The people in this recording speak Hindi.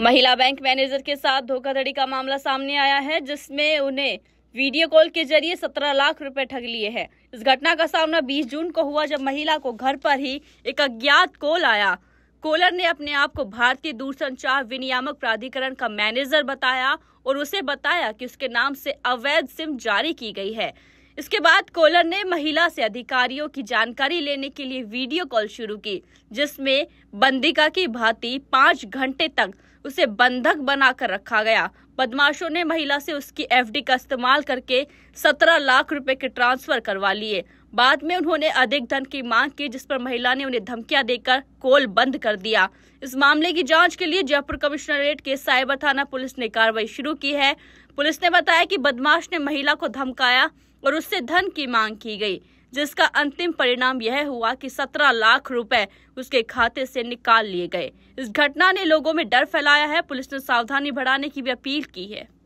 महिला बैंक मैनेजर के साथ धोखाधड़ी का मामला सामने आया है जिसमें उन्हें वीडियो कॉल के जरिए सत्रह लाख रुपए ठग लिए हैं इस घटना का सामना 20 जून को हुआ जब महिला को घर पर ही एक अज्ञात कॉल आया कॉलर ने अपने आप को भारतीय दूरसंचार विनियामक प्राधिकरण का मैनेजर बताया और उसे बताया कि उसके नाम से अवैध सिम जारी की गई है इसके बाद कोलर ने महिला से अधिकारियों की जानकारी लेने के लिए वीडियो कॉल शुरू की जिसमें बंदिका की भांति पाँच घंटे तक उसे बंधक बनाकर रखा गया बदमाशों ने महिला से उसकी एफडी का इस्तेमाल करके सत्रह लाख रुपए के ट्रांसफर करवा लिए बाद में उन्होंने अधिक धन की मांग की जिस पर महिला ने उन्हें धमकियां देकर कोल बंद कर दिया इस मामले की जांच के लिए जयपुर कमिश्नरेट के साइबर थाना पुलिस ने कार्रवाई शुरू की है पुलिस ने बताया कि बदमाश ने महिला को धमकाया और उससे धन की मांग की गई जिसका अंतिम परिणाम यह हुआ कि 17 लाख रुपए उसके खाते से निकाल लिए गए इस घटना ने लोगों में डर फैलाया है पुलिस ने सावधानी बढ़ाने की भी अपील की है